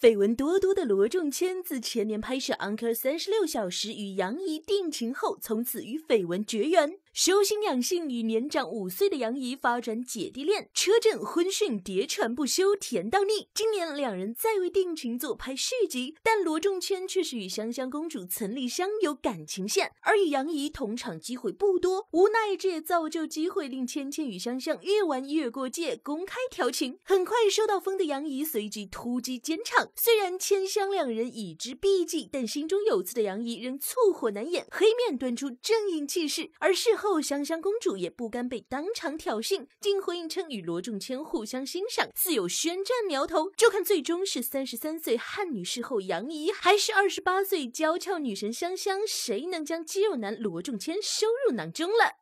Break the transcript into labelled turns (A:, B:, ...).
A: 绯闻多多的罗仲谦，自前年拍摄《Uncle》三十六小时与杨怡定情后，从此与绯闻绝缘。修心养性与年长五岁的杨怡发展姐弟恋，车震婚讯迭传不休，甜到腻。今年两人再为定情作拍续集，但罗仲谦却是与香香公主岑丽香有感情线，而与杨怡同场机会不多，无奈这也造就机会令芊芊与香香越玩越过界，公开调情。很快收到风的杨怡随即突击监场，虽然芊香两人已知避忌，但心中有刺的杨怡仍醋火难掩，黑面端出正义气势，而事后。后，香香公主也不甘被当场挑衅，竟回应称与罗仲谦互相欣赏，似有宣战苗头。就看最终是三十三岁汉女士后杨怡，还是二十八岁娇俏女神香香，谁能将肌肉男罗仲谦收入囊中了？